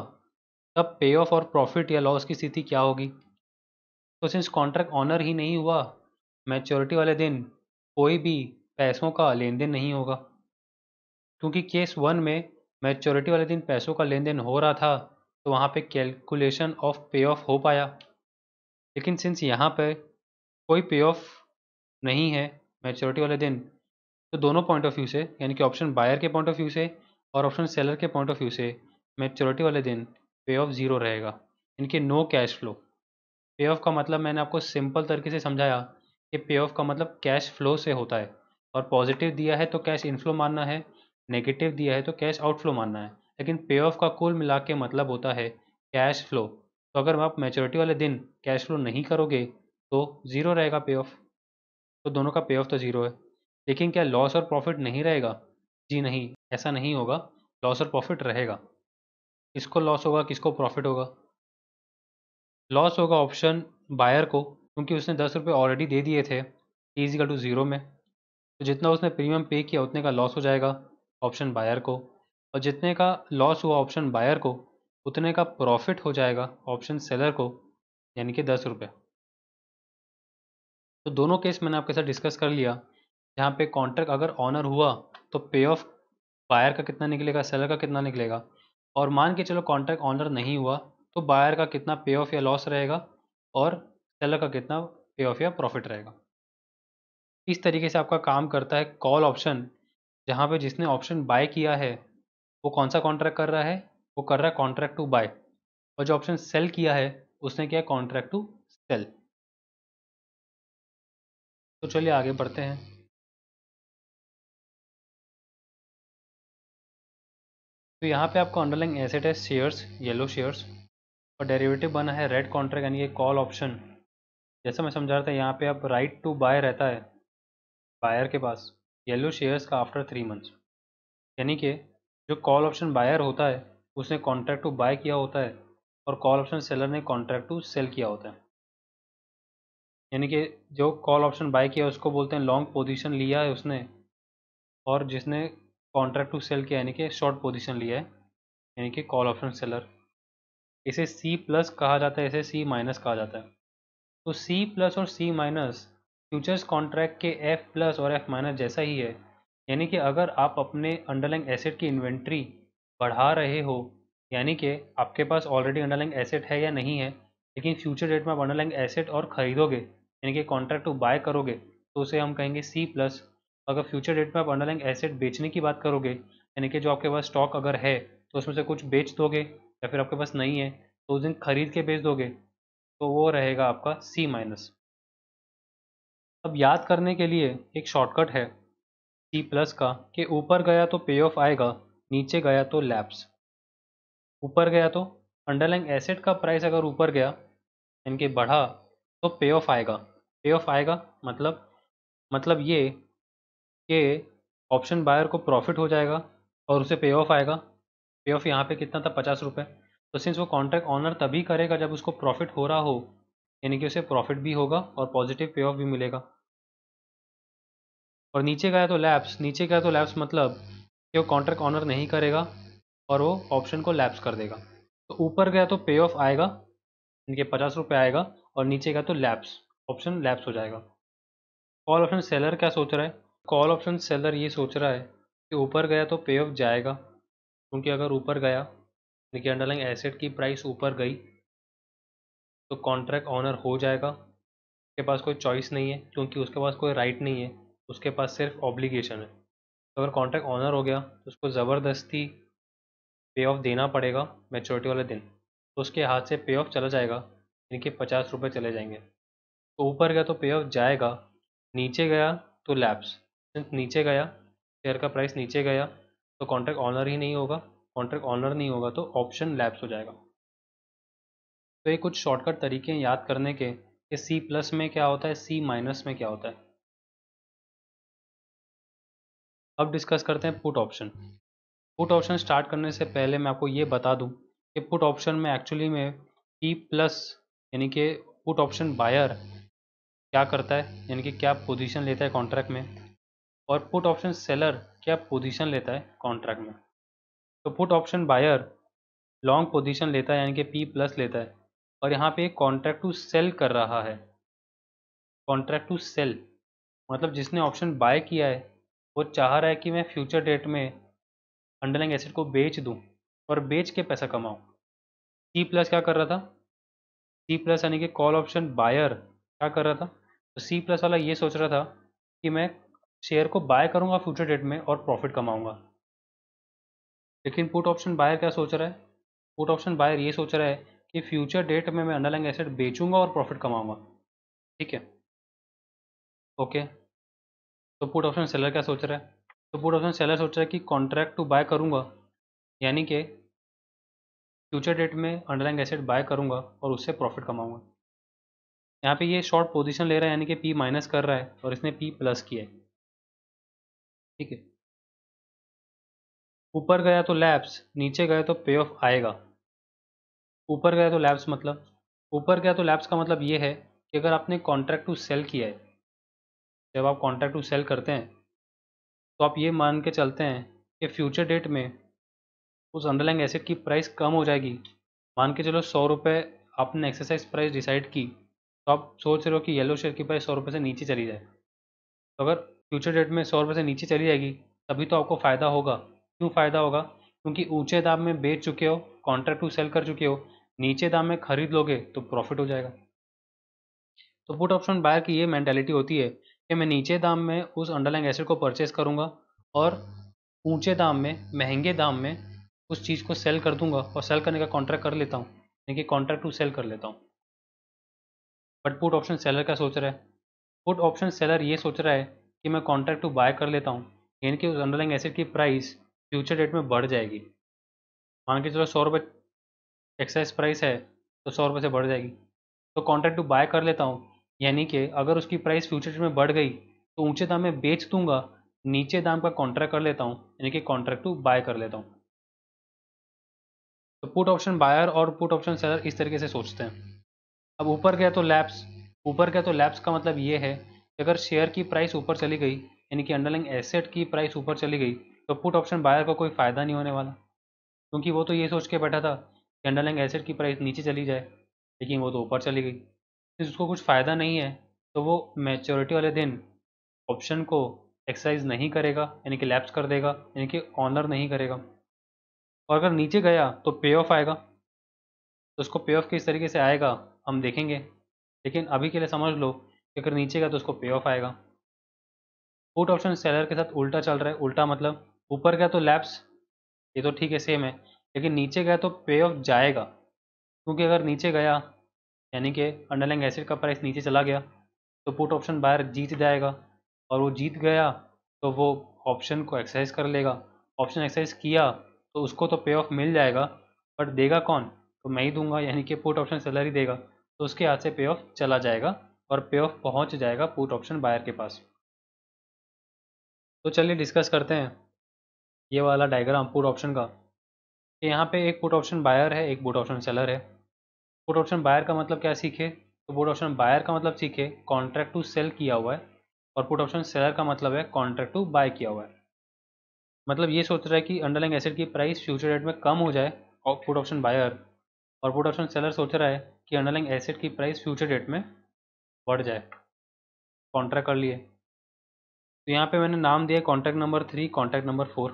तब पे ऑफ और प्रॉफिट या लॉस की स्थिति क्या होगी तो सिंस कॉन्ट्रैक्ट ऑनर ही नहीं हुआ मैच्योरिटी वाले दिन कोई भी पैसों का लेन देन नहीं होगा क्योंकि केस वन में मैच्योरिटी वाले दिन पैसों का लेन देन हो रहा था तो वहाँ पे कैलकुलेशन ऑफ पे ऑफ हो पाया लेकिन सिंस यहाँ पे कोई पे ऑफ नहीं है मैच्योरिटी वाले दिन तो दोनों पॉइंट ऑफ व्यू से यानी कि ऑप्शन बायर के पॉइंट ऑफ व्यू से और ऑप्शन सेलर के पॉइंट ऑफ व्यू से मैच्योरिटी वाले दिन पे ऑफ ज़ीरो रहेगा इनके no cash flow payoff का मतलब मैंने आपको सिंपल तरीके से समझाया कि पे ऑफ का मतलब कैश फ्लो से होता है और पॉजिटिव दिया है तो कैश इनफ्लो मानना है नेगेटिव दिया है तो कैश आउटफ्लो मानना है लेकिन पे ऑफ का कुल मिला के मतलब होता है कैश फ्लो तो अगर आप मेचोरिटी वाले दिन कैश फ्लो नहीं करोगे तो ज़ीरो रहेगा पे ऑफ तो दोनों का पे ऑफ तो ज़ीरो है लेकिन क्या लॉस और प्रॉफिट नहीं रहेगा जी नहीं ऐसा नहीं होगा लॉस और प्रॉफिट रहेगा किसको लॉस होगा किसको प्रॉफिट होगा लॉस होगा ऑप्शन बायर को क्योंकि उसने दस रुपये ऑलरेडी दे दिए थे टीजिकल टू ज़ीरो में तो जितना उसने प्रीमियम पे किया उतने का लॉस हो जाएगा ऑप्शन बायर को और जितने का लॉस हुआ ऑप्शन बायर को उतने का प्रॉफिट हो जाएगा ऑप्शन सेलर को यानी कि दस रुपये तो दोनों केस मैंने आपके साथ डिस्कस कर लिया जहाँ पे कॉन्ट्रैक्ट अगर ऑनर हुआ तो पे ऑफ बायर का कितना निकलेगा सेलर का कितना निकलेगा और मान के चलो कॉन्ट्रैक्ट ऑनर नहीं हुआ तो बायर का कितना पे ऑफ या लॉस रहेगा और सेलर का कितना पे ऑफ या प्रॉफिट रहेगा इस तरीके से आपका काम करता है कॉल ऑप्शन जहाँ पे जिसने ऑप्शन बाय किया है वो कौन सा कॉन्ट्रैक्ट कर रहा है वो कर रहा है कॉन्ट्रैक्ट टू बाय और जो ऑप्शन सेल किया है उसने किया कॉन्ट्रैक्ट टू सेल तो चलिए आगे बढ़ते हैं तो यहाँ पे आपको अंडरलाइंग एसेट है शेयर्स येलो शेयर्स और डेरिवेटिव बना है रेड कॉन्ट्रैक्ट यानी ये कॉल ऑप्शन जैसा मैं समझा रहा था यहाँ पे आप राइट टू बाय रहता है बायर के पास येलो शेयर्स का आफ्टर थ्री मंथ्स यानी कि जो कॉल ऑप्शन बायर होता है उसने कॉन्ट्रैक्ट टू बाय किया होता है और कॉल ऑप्शन सेलर ने कॉन्ट्रैक्ट टू सेल किया होता है यानी कि जो कॉल ऑप्शन बाय किया उसको बोलते हैं लॉन्ग पोजीशन लिया है उसने और जिसने कॉन्ट्रैक्ट टू सेल किया यानी कि शॉर्ट पोजीशन लिया है यानी कि कॉल ऑप्शन सेलर इसे सी प्लस कहा जाता है इसे सी माइनस कहा जाता है तो सी प्लस और सी माइनस फ्यूचर्स कॉन्ट्रैक्ट के एफ प्लस और एफ माइनस जैसा ही है यानी कि अगर आप अपने अंडरलाइंग एसेट की इन्वेंट्री बढ़ा रहे हो यानी कि आपके पास ऑलरेडी अंडरलाइंग एसेट है या नहीं है लेकिन फ्यूचर डेट में आप अंडरलाइंग एसेट और ख़रीदोगे यानी कि कॉन्ट्रैक्ट टू बाय करोगे तो उसे हम कहेंगे सी प्लस अगर फ्यूचर डेट में आप अंडरलाइंग एसेट बेचने की बात करोगे यानी कि जो आपके पास स्टॉक अगर है तो उसमें से कुछ बेच दोगे या फिर आपके पास नहीं है तो उस दिन खरीद के बेच दोगे तो वो रहेगा आपका सी माइनस अब याद करने के लिए एक शॉर्टकट है सी प्लस का कि ऊपर गया तो पे ऑफ आएगा नीचे गया तो लैप्स ऊपर गया तो अंडरलाइंग एसेट का प्राइस अगर ऊपर गया यानी कि बढ़ा तो पे ऑफ आएगा पे ऑफ आएगा मतलब मतलब ये कि ऑप्शन बायर को प्रॉफिट हो जाएगा और उसे पे ऑफ आएगा पे ऑफ यहाँ पे कितना था पचास रुपये तो सिंस वो कॉन्ट्रैक्ट ऑनर तभी करेगा जब उसको प्रॉफिट हो रहा हो यानी कि उसे प्रॉफिट भी होगा और पॉजिटिव पे ऑफ भी मिलेगा और नीचे गया तो लैप्स नीचे गया तो लैप्स मतलब कि वो कॉन्ट्रैक्ट ऑनर नहीं करेगा और वो ऑप्शन को लैप्स कर देगा तो ऊपर गया तो पे ऑफ आएगा इनके पचास रुपये आएगा और नीचे गया तो लैप्स ऑप्शन लैप्स हो जाएगा कॉल ऑप्शन सेलर क्या सोच रहा है कॉल ऑप्शन सेलर ये सोच रहा है कि ऊपर गया तो पे ऑफ जाएगा क्योंकि अगर ऊपर गया यानी कि अंडरलाइंग एसेट की प्राइस ऊपर गई तो कॉन्ट्रैक्ट ऑनर हो जाएगा उसके पास कोई चॉइस नहीं है क्योंकि उसके पास कोई राइट नहीं है उसके पास सिर्फ ऑब्लिगेशन है तो अगर कॉन्ट्रैक्ट ऑनर हो गया तो उसको ज़बरदस्ती पे ऑफ देना पड़ेगा मेचोरिटी वाले दिन तो उसके हाथ से पे ऑफ चला जाएगा यानी कि पचास रुपये चले जाएंगे तो ऊपर गया तो पे ऑफ जाएगा नीचे गया तो लैब्स नीचे गया शेयर का प्राइस नीचे गया तो कॉन्ट्रैक्ट ऑनर ही नहीं होगा कॉन्ट्रैक्ट ऑनर नहीं होगा तो ऑप्शन लैप्स हो जाएगा तो ये कुछ शॉर्टकट तरीके हैं याद करने के कि सी प्लस में क्या होता है सी माइनस में क्या होता है अब डिस्कस करते हैं put option put option start करने से पहले मैं आपको ये बता दूं कि पुट ऑप्शन में एक्चुअली में पी प्लस यानी कि पुट ऑप्शन बायर क्या करता है यानी कि क्या पोजीशन लेता है कॉन्ट्रैक्ट में और पुट ऑप्शन सेलर क्या पोजीशन लेता है कॉन्ट्रैक्ट में तो put option buyer long position लेता है यानी कि पी प्लस लेता है और यहाँ पे कॉन्ट्रैक्ट टू सेल कर रहा है कॉन्ट्रैक्ट टू सेल मतलब जिसने ऑप्शन बाय किया है वो चाह रहा है कि मैं फ्यूचर डेट में अंडरलाइंग एसेट को बेच दूँ और बेच के पैसा कमाऊँ सी प्लस क्या कर रहा था सी प्लस यानी कि कॉल ऑप्शन बायर क्या कर रहा था तो सी प्लस वाला ये सोच रहा था कि मैं शेयर को बाय करूंगा फ्यूचर डेट में और प्रॉफिट कमाऊंगा लेकिन पुट ऑप्शन बायर क्या सोच रहा है पुट ऑप्शन बायर ये सोच रहा है कि फ्यूचर डेट में मैं अंडरलाइंग एसेट बेचूंगा और प्रॉफिट कमाऊंगा ठीक है ओके तो पुट ऑप्शन सेलर क्या सोच रहा है तो पुट ऑप्शन सेलर सोच रहा है कि कॉन्ट्रैक्ट टू बाय करूंगा यानी कि फ्यूचर डेट में अंडरलाइंग एसेट बाय करूंगा और उससे प्रॉफिट कमाऊंगा यहाँ पे ये शॉर्ट पोजीशन ले रहा है यानी कि पी माइनस कर रहा है और इसने पी प्लस किया है ठीक है ऊपर गया तो लैब्स नीचे गया तो पे ऑफ आएगा ऊपर गया तो लैब्स मतलब ऊपर गया तो लैब्स का मतलब ये है कि अगर आपने कॉन्ट्रैक्ट टू सेल किया है जब आप कॉन्ट्रैक्ट टू सेल करते हैं तो आप ये मान के चलते हैं कि फ्यूचर डेट में उस अंडरलाइन एसेट की प्राइस कम हो जाएगी मान के चलो सौ रुपये आपने एक्सरसाइज प्राइस डिसाइड की तो आप सोच रहे हो कि येलो शेयर की प्राइस सौ रुपये से नीचे चली जाए तो अगर फ्यूचर डेट में सौ रुपये से नीचे चली जाएगी तभी तो आपको फ़ायदा होगा क्यों फ़ायदा होगा क्योंकि ऊंचे दाम में बेच चुके हो कॉन्ट्रैक्ट टू सेल कर चुके हो नीचे दाम में खरीद लोगे तो प्रॉफिट हो जाएगा तो पुट ऑप्शन बायर की ये मैंटेलिटी होती है कि मैं नीचे दाम में उस अंडरलाइन एसेट को परचेस करूँगा और ऊंचे दाम में महंगे दाम में उस चीज़ को सेल कर दूंगा और सेल करने का कॉन्ट्रैक्ट कर लेता हूँ यानी कि कॉन्ट्रैक्ट टू सेल कर लेता हूँ बट पुट ऑप्शन सेलर क्या सोच रहा है पुट ऑप्शन सेलर ये सोच रहा है कि मैं कॉन्ट्रैक्ट टू बाय कर लेता हूँ यानी कि उस अंडरलाइंग एसेट की प्राइस फ्यूचर डेट में बढ़ जाएगी मान के चलो सौ रुपये एक्साइज प्राइस है तो सौ रुपये से बढ़ जाएगी तो कॉन्ट्रैक्ट टू बाय कर लेता हूँ यानी कि अगर उसकी प्राइस फ्यूचर डेट में बढ़ गई तो ऊँचे दाम में बेच दूंगा नीचे दाम का कॉन्ट्रैक्ट कर लेता हूँ यानी कि कॉन्ट्रैक्ट टू बाय कर लेता हूँ तो पुट ऑप्शन बायर और पुट ऑप्शन सेलर इस तरीके से सोचते हैं अब ऊपर गया तो लैब्स ऊपर गया तो लैब्स का मतलब ये है अगर शेयर की प्राइस ऊपर चली गई यानी कि अंडरलाइंग एसेट की प्राइस ऊपर चली गई तो पुट ऑप्शन बायर का कोई फ़ायदा नहीं होने वाला क्योंकि वो तो ये सोच के बैठा था कि अंडरलाइंग एसेट की प्राइस नीचे चली जाए लेकिन वो तो ऊपर चली गई तो उसको कुछ फ़ायदा नहीं है तो वो मेच्योरिटी वाले दिन ऑप्शन को एक्सरसाइज नहीं करेगा यानी कि लैप्स कर देगा यानी कि ऑनर नहीं करेगा और अगर नीचे गया तो पे ऑफ आएगा तो उसको पे ऑफ किस तरीके से आएगा हम देखेंगे लेकिन अभी के लिए समझ लो अगर नीचे गया तो उसको पे ऑफ आएगा पुट ऑप्शन सेलर के साथ उल्टा चल रहा है उल्टा मतलब ऊपर गया तो लैप्स ये तो ठीक है सेम है लेकिन नीचे गया तो पे ऑफ जाएगा क्योंकि अगर नीचे गया यानी कि अंडरलाइंग एसिड का प्राइस नीचे चला गया तो पुट ऑप्शन बाहर जीत जाएगा और वो जीत गया तो वो ऑप्शन को एक्सरसाइज कर लेगा ऑप्शन एक्सरसाइज किया तो उसको तो पे ऑफ मिल जाएगा बट देगा कौन तो मैं ही दूंगा यानी कि पुट ऑप्शन सैलरी देगा तो उसके हाथ से पे ऑफ चला जाएगा और पे ऑफ पहुँच जाएगा पुट ऑप्शन बायर के पास तो चलिए डिस्कस करते हैं ये वाला डायग्राम पुट ऑप्शन का कि यहाँ पे एक पुट ऑप्शन बायर है एक पुट ऑप्शन सेलर है पुट ऑप्शन बायर का मतलब क्या सीखे तो पुट ऑप्शन बायर का मतलब सीखे कॉन्ट्रैक्ट टू सेल किया हुआ है और पुट ऑप्शन सेलर का मतलब है कॉन्ट्रैक्ट टू बाय किया हुआ है मतलब ये सोच रहा है कि अंडरलाइंग एसेट की प्राइस फ्यूचर रेट में कम हो जाए और पुट ऑप्शन बायर और पुट ऑप्शन सेलर सोच रहा है कि अंडरलाइंग एसेट की प्राइस फ्यूचर डेट में बढ़ जाए कॉन्ट्रैक्ट कर लिए तो यहाँ पे मैंने नाम दिया contact number three contact number four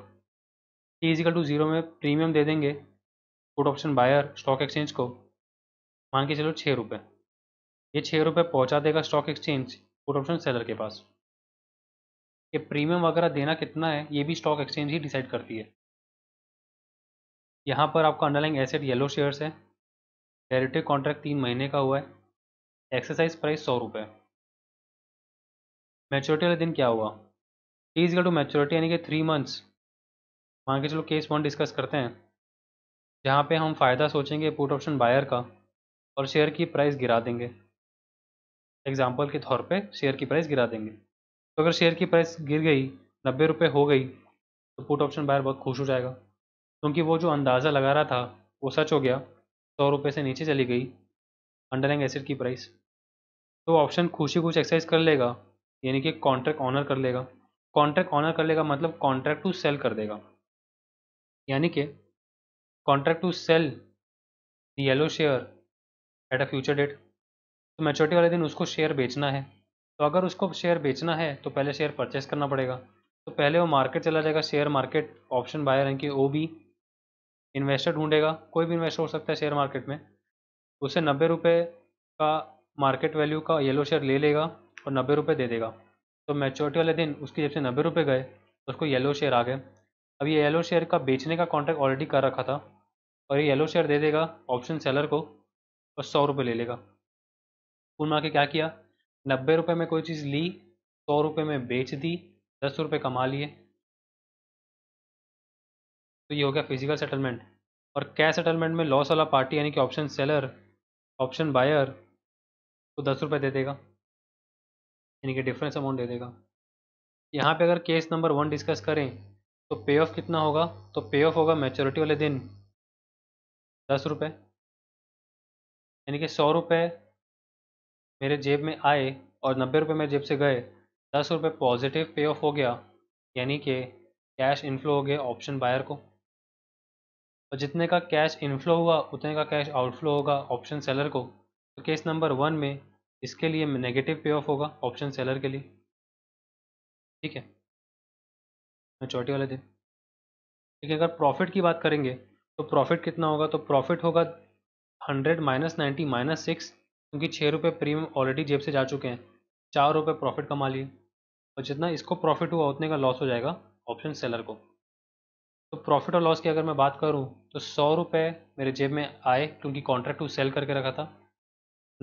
T equal to zero में प्रीमियम दे देंगे put option buyer stock exchange को मान के चलो छः रुपये ये छः रुपये पहुँचा देगा stock exchange put option seller के पास ये प्रीमियम वगैरह देना कितना है ये भी स्टॉक एक्सचेंज ही डिसाइड करती है यहाँ पर आपका अंडरलाइंग एसेट येलो शेयर्स है डायरेक्टिव कॉन्ट्रैक्ट तीन महीने का हुआ है एक्सरसाइज प्राइस सौ रुपये मेच्योरिटी वाले दिन क्या हुआ टी गल टू मेच्योरिटी यानी कि थ्री मंथ्स मान के चलो केस वन डिस्कस करते हैं जहाँ पे हम फ़ायदा सोचेंगे पुट ऑप्शन बायर का और शेयर की प्राइस गिरा देंगे एग्जाम्पल के तौर पे शेयर की प्राइस गिरा देंगे तो अगर शेयर की प्राइस गिर गई नब्बे रुपये हो गई तो पुट ऑप्शन बायर बहुत खुश हो जाएगा क्योंकि वो जो अंदाज़ा लगा रहा था वो सच हो गया सौ रुपये से नीचे चली गई अंडरलाइंग एसिड की प्राइस तो ऑप्शन खुशी खुश एक्सरसाइज कर लेगा यानी कि कॉन्ट्रैक्ट ऑनर कर लेगा कॉन्ट्रैक्ट ऑनर कर लेगा मतलब कॉन्ट्रैक्ट टू सेल कर देगा यानी कि contract to sell yellow share at a future date तो मेचोरिटी वाले दिन उसको शेयर बेचना है तो अगर उसको शेयर बेचना है तो पहले शेयर परचेस करना पड़ेगा तो पहले वो मार्केट चला जाएगा शेयर मार्केट ऑप्शन बायर यानी कि ओ बी इन्वेस्टर ढूंढेगा कोई भी इन्वेस्टर हो सकता है शेयर मार्केट में उसे नब्बे रुपये का मार्केट वैल्यू का येलो शेयर ले लेगा और नब्बे रुपये दे देगा तो मेचोरिटी वाले दिन उसकी जब से नब्बे रुपये गए तो उसको येलो शेयर आ गए अब ये येलो शेयर का बेचने का कॉन्ट्रैक्ट ऑलरेडी कर रखा था और ये येलो शेयर दे देगा ऑप्शन सेलर को और सौ रुपये ले लेगा उन आके क्या किया नब्बे रुपये में कोई चीज़ ली सौ रुपये में बेच दी दस रुपये कमा लिए तो ये हो गया फिजिकल सेटलमेंट और कैश सेटलमेंट में लॉस वाला पार्टी यानी कि ऑप्शन सेलर ऑप्शन बायर तो दस रुपये दे देगा यानी कि डिफरेंस अमाउंट दे देगा यहाँ पे अगर केस नंबर वन डिस्कस करें तो पे ऑफ कितना होगा तो पे ऑफ होगा मेचोरिटी वाले दिन दस रुपये यानी कि सौ रुपये मेरे जेब में आए और नब्बे रुपये मेरे जेब से गए दस रुपये पॉजिटिव पे ऑफ हो गया यानी कि कैश इनफ्लो हो गया ऑप्शन बायर को और जितने का कैश इनफ्लो हुआ उतने का कैश आउटफ्लो होगा ऑप्शन सेलर को तो केस नंबर वन में इसके लिए नेगेटिव पे ऑफ होगा ऑप्शन सेलर के लिए ठीक है मेचोरिटी वाले दिन ठीक है अगर प्रॉफिट की बात करेंगे तो प्रॉफिट कितना होगा तो प्रॉफिट होगा hundred minus ninety minus six क्योंकि छः रुपये प्रीमियम ऑलरेडी जेब से जा चुके हैं चार रुपये प्रॉफिट कमा लिए और जितना इसको प्रॉफिट हुआ उतने का लॉस हो जाएगा ऑप्शन सेलर को तो प्रॉफिट और लॉस की अगर मैं बात करूं तो सौ रुपये मेरे जेब में आए क्योंकि कॉन्ट्रैक्ट टू सेल करके रखा था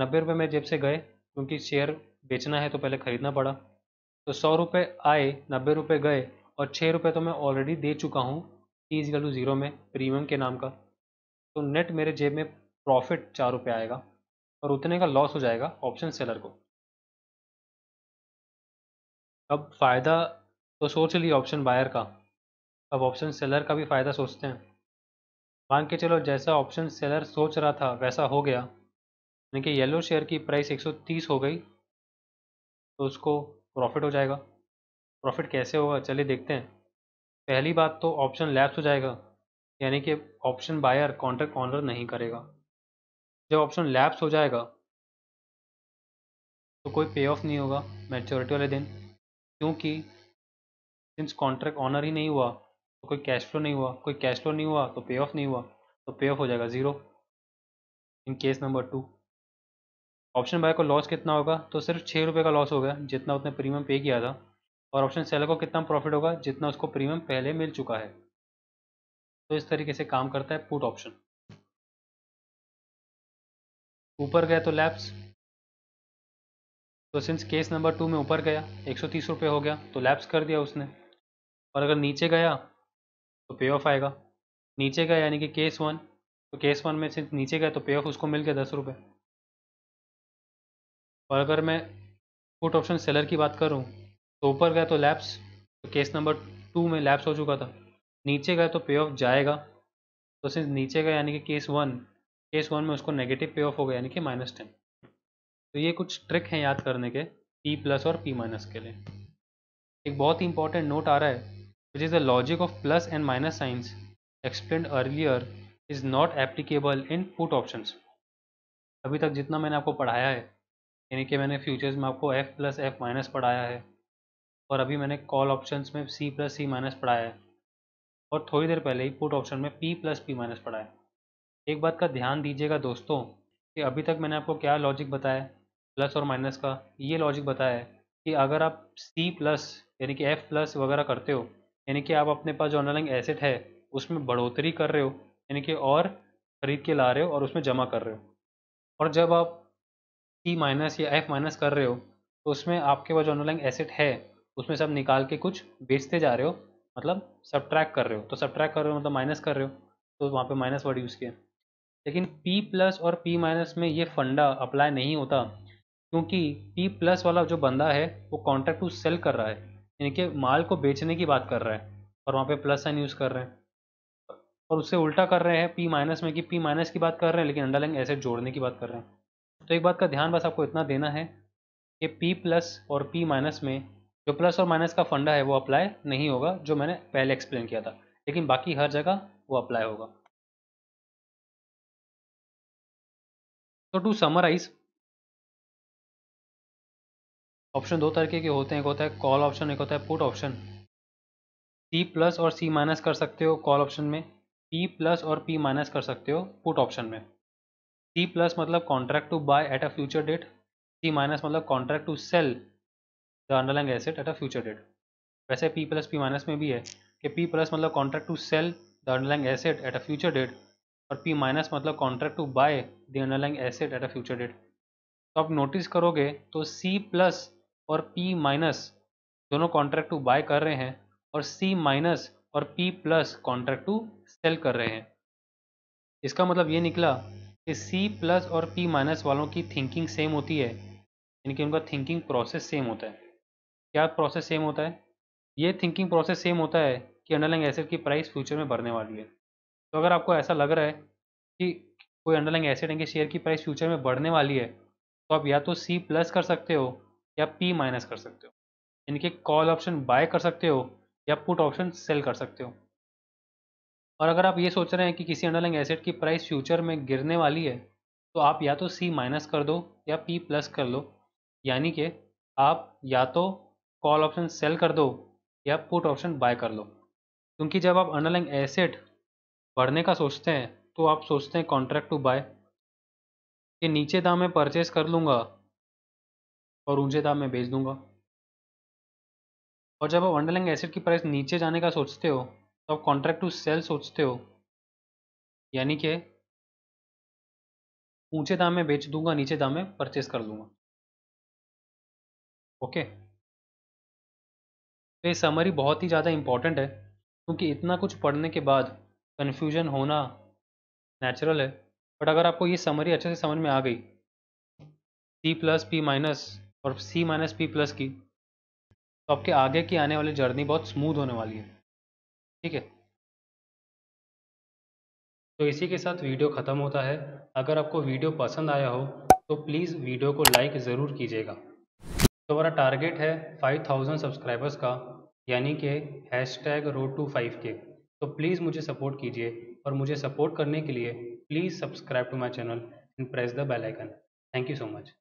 नब्बे रुपये मेरे जेब से गए क्योंकि शेयर बेचना है तो पहले ख़रीदना पड़ा तो सौ रुपये आए नब्बे रुपये गए और छः रुपये तो मैं ऑलरेडी दे चुका हूँ तीस गलू ज़ीरो में प्रीमियम के नाम का तो नेट मेरे जेब में प्रॉफिट चार रुपये आएगा और उतने का लॉस हो जाएगा ऑप्शन सेलर को अब फ़ायदा तो सोच लिया ऑप्शन बायर का अब ऑप्शन सेलर का भी फ़ायदा सोचते हैं मान के चलो जैसा ऑप्शन सेलर सोच रहा था वैसा हो गया देखिए येलो शेयर की प्राइस 130 हो गई तो उसको प्रॉफिट हो जाएगा प्रॉफिट कैसे होगा चलिए देखते हैं पहली बात तो ऑप्शन लैप्स हो जाएगा यानी कि ऑप्शन बायर कॉन्ट्रैक्ट ऑनर नहीं करेगा जब ऑप्शन लैप्स हो जाएगा तो कोई पे ऑफ नहीं होगा मैच्योरिटी वाले दिन क्योंकि सिंस कॉन्ट्रैक्ट ऑनर ही नहीं हुआ तो कोई कैश फ्लो नहीं हुआ कोई कैश फ्लो नहीं हुआ तो पे ऑफ नहीं हुआ तो पे ऑफ हो जाएगा zero in case number two option buy को लॉस कितना होगा तो सिर्फ छः रुपये का लॉस हो गया जितना उसने प्रीमियम पे किया था और ऑप्शन सेलर को कितना प्रॉफिट होगा जितना उसको प्रीमियम पहले मिल चुका है तो इस तरीके से काम करता है पुट ऑप्शन ऊपर गया तो लैप्स तो सिंस केस नंबर टू में ऊपर गया एक सौ तीस रुपये हो गया तो लैप्स कर दिया उसने और अगर नीचे गया तो पे ऑफ आएगा नीचे गया यानी कि केस वन तो केस वन में सिंस नीचे गया तो पे ऑफ उसको मिल गया दस रुपये और अगर मैं पुट ऑप्शन सेलर की बात करूँ तो ऊपर गया तो लैप्स तो केस नंबर टू में लैप्स हो चुका था नीचे गया तो पे ऑफ जाएगा तो सिंस नीचे गया यानी कि केस वन केस वन में उसको नेगेटिव पे ऑफ हो गया यानी कि माइनस टेन तो ये कुछ ट्रिक हैं याद करने के पी प्लस और पी माइनस के लिए एक बहुत ही इंपॉर्टेंट नोट आ रहा है which is the logic of plus and minus signs explain earlier is not applicable in put option अभी तक जितना मैंने आपको पढ़ाया है यानी कि मैंने फ्यूचर्स में आपको एफ़ प्लस एफ़ माइनस पढ़ाया है और अभी मैंने कॉल ऑप्शंस में सी प्लस सी माइनस पढ़ाया है और थोड़ी देर पहले ही पुट ऑप्शन में पी प्लस पी माइनस पढ़ाया एक बात का ध्यान दीजिएगा दोस्तों कि अभी तक मैंने आपको क्या लॉजिक बताया प्लस और माइनस का ये लॉजिक बताया है कि अगर आप सी प्लस यानी कि एफ़ प्लस वगैरह करते हो यानी कि आप अपने पास जो अंडरलाइंग एसेट है उसमें बढ़ोतरी कर रहे हो यानी कि और ख़रीद के ला रहे हो और उसमें जमा कर रहे हो और जब आप ई माइनस या एफ माइनस कर रहे हो तो उसमें आपके पास जो अंडरलाइंग एसेट है उसमें सब निकाल के कुछ बेचते जा रहे हो मतलब सब कर रहे हो तो सब कर रहे हो मतलब माइनस कर रहे हो तो वहाँ पर माइनस वर्ड यूज़ किया लेकिन पी प्लस और पी माइनस में ये फंडा अप्लाई नहीं होता क्योंकि पी प्लस वाला जो बंदा है वो कॉन्ट्रैक्ट टू सेल कर रहा है यानी कि माल को बेचने की बात कर रहा है और वहाँ पे प्लस साइन यूज़ कर रहे हैं और उससे उल्टा कर रहे हैं पी माइनस में कि पी माइनस की बात कर रहे हैं लेकिन अंडरलाइन एसेट जोड़ने की बात कर रहे हैं तो एक बात का ध्यान बस आपको इतना देना है कि पी प्लस और पी माइनस में जो प्लस और माइनस का फंडा है वो अप्लाई नहीं होगा जो मैंने पहले एक्सप्लेन किया था लेकिन बाकी हर जगह वो अप्लाई होगा तो टू समराइज ऑप्शन दो तरीके के होते हैं एक होता है कॉल ऑप्शन एक होता है पुट ऑप्शन पी प्लस और सी माइनस कर सकते हो कॉल ऑप्शन में पी प्लस और पी माइनस कर सकते हो पुट ऑप्शन में सी प्लस मतलब contract to buy at a future date C minus मतलब contract to sell the underlying asset at a future date वैसे पी प्लस पी माइनस में भी है कि पी प्लस मतलब contract to sell the underlying asset at a future date और P minus मतलब contract to buy the underlying asset at a future date तो आप नोटिस करोगे तो सी प्लस और पी माइनस दोनों कॉन्ट्रैक्ट टू बाय कर रहे हैं और सी माइनस और P plus contract to sell कर रहे हैं इसका मतलब ये निकला सी प्लस और पी माइनस वालों की थिंकिंग सेम होती है यानी कि उनका थिंकिंग प्रोसेस सेम होता है क्या प्रोसेस सेम होता है ये थिंकिंग प्रोसेस सेम होता है कि अंडरलाइंग एसेट की प्राइस फ्यूचर में बढ़ने वाली है तो अगर आपको ऐसा लग रहा है कि कोई अंडरलाइंग एसेट कि शेयर की प्राइस फ्यूचर में बढ़ने वाली है तो आप या तो सी प्लस कर सकते हो या पी माइनस कर सकते हो इनके कॉल ऑप्शन बाय कर सकते हो या पुट ऑप्शन सेल कर सकते हो और अगर आप ये सोच रहे हैं कि किसी अंडरलाइंग एसेट की प्राइस फ्यूचर में गिरने वाली है तो आप या तो सी माइनस कर दो या पी प्लस कर लो यानी कि आप या तो कॉल ऑप्शन सेल कर दो या पुट ऑप्शन बाय कर लो क्योंकि जब आप अंडरलाइंग एसेट बढ़ने का सोचते हैं तो आप सोचते हैं कॉन्ट्रैक्ट टू बाय कि नीचे दाम में परचेस कर लूँगा और ऊंचे दाम में बेच दूंगा और जब आप अंडरलाइंग एसेट की प्राइस नीचे जाने का सोचते हो तो आप कॉन्ट्रैक्ट टू सेल सोचते हो यानी कि ऊंचे दाम में बेच दूंगा नीचे दाम में परचेस कर लूंगा ओके तो ये समरी बहुत ही ज़्यादा इम्पॉर्टेंट है क्योंकि इतना कुछ पढ़ने के बाद कन्फ्यूजन होना नेचुरल है बट अगर आपको ये समरी अच्छे से समझ में आ गई सी प्लस पी माइनस और सी माइनस पी प्लस की तो आपके आगे की आने वाली जर्नी बहुत स्मूथ होने वाली है ठीक है तो इसी के साथ वीडियो ख़त्म होता है अगर आपको वीडियो पसंद आया हो तो प्लीज़ वीडियो को लाइक ज़रूर कीजिएगा तो हमारा टारगेट है 5000 सब्सक्राइबर्स का यानी कि hashtag road to five के तो प्लीज़ मुझे सपोर्ट कीजिए और मुझे सपोर्ट करने के लिए please subscribe to my channel and press the bell icon thank you so much